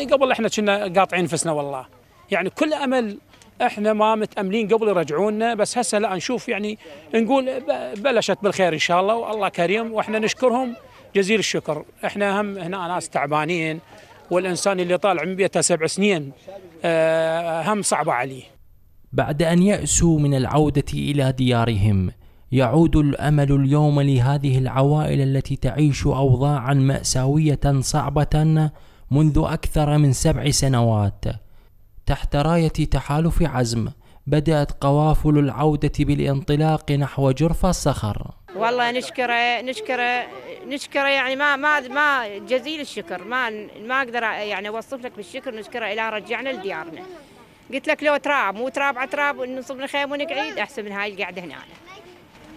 يعني قبل احنا كنا قاطعين نفسنا والله يعني كل امل احنا ما متاملين قبل يرجعونا بس هسه لا نشوف يعني نقول بلشت بالخير ان شاء الله والله كريم واحنا نشكرهم جزيل الشكر احنا هم هنا ناس تعبانين والانسان اللي طالع من بيته سبع سنين آه، هم صعبه عليه بعد ان ياسوا من العوده الى ديارهم يعود الامل اليوم لهذه العوائل التي تعيش اوضاعا ماساويه صعبه منذ أكثر من سبع سنوات تحت راية تحالف عزم بدأت قوافل العودة بالانطلاق نحو جرف الصخر والله نشكره نشكره نشكره يعني ما ما ما جزيل الشكر ما ما اقدر يعني اوصف لك بالشكر نشكره الى رجعنا لديارنا قلت لك لو تراب مو تراب على تراب ونصب الخيم ونقعد احسن من هاي القعده هنا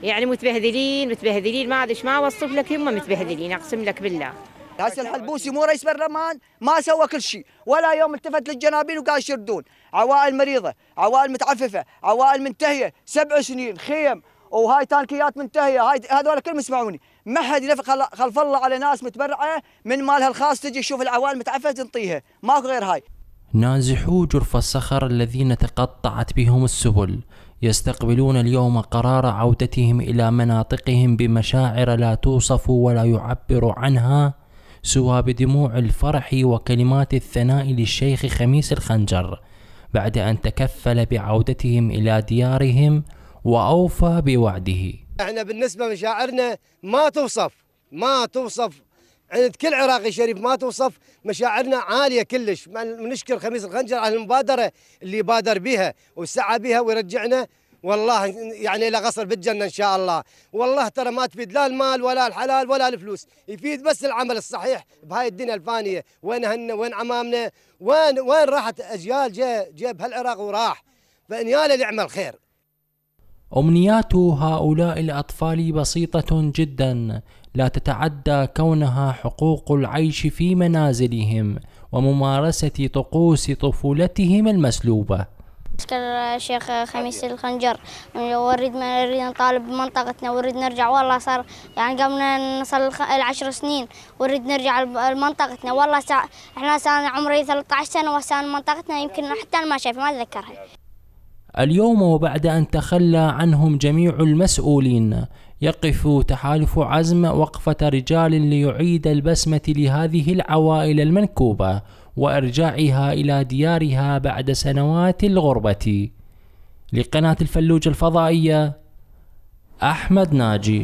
يعني متبهذلين متبهذلين ما ادري ما اوصف لك هم متبهذلين اقسم لك بالله هسه الحلبوسي مو رئيس برلمان ما سوى كل شيء ولا يوم التفت للجنابين وقال شردون عوائل مريضه عوائل متعففه عوائل منتهيه سبع سنين خيم وهاي تانكيات منتهيه هاي هذول كلهم يسمعوني ما حد يلف خلف الله على ناس متبرعه من مالها الخاص تجي تشوف العوائل متعففه تنطيها ماكو غير هاي نازحو جرف الصخر الذين تقطعت بهم السبل يستقبلون اليوم قرار عودتهم الى مناطقهم بمشاعر لا توصف ولا يعبر عنها سوى بدموع الفرح وكلمات الثناء للشيخ خميس الخنجر بعد أن تكفل بعودتهم إلى ديارهم وأوفى بوعده احنا بالنسبة مشاعرنا ما توصف ما توصف عند كل عراقي شريف ما توصف مشاعرنا عاليه كلش نشكر خميس الخنجر على المبادره اللي بادر بها وسعى بها ويرجعنا والله يعني لا غصر بالجنه ان شاء الله والله ترى ما تفيد لا المال ولا الحلال ولا الفلوس يفيد بس العمل الصحيح بهاي الدنيا الفانيه وين هن وين عمامنا وين وين راحت اجيال جاء جاء بهالعراق وراح فان ياله يعمل خير أمنيات هؤلاء الأطفال بسيطة جدا لا تتعدى كونها حقوق العيش في منازلهم وممارسة طقوس طفولتهم المسلوبة معسكر الشيخ خميس الخنجر وريدنا نريد نطالب بمنطقتنا وريد نرجع والله صار يعني قبل نصل العشر سنين وريد نرجع لمنطقتنا والله سا... احنا صار عمري 13 سنه وسان منطقتنا يمكن حتى انا ما شايف ما اتذكرها اليوم وبعد أن تخلى عنهم جميع المسؤولين يقف تحالف عزم وقفة رجال ليعيد البسمة لهذه العوائل المنكوبة وارجاعها الى ديارها بعد سنوات الغربه لقناه الفلوج الفضائيه احمد ناجي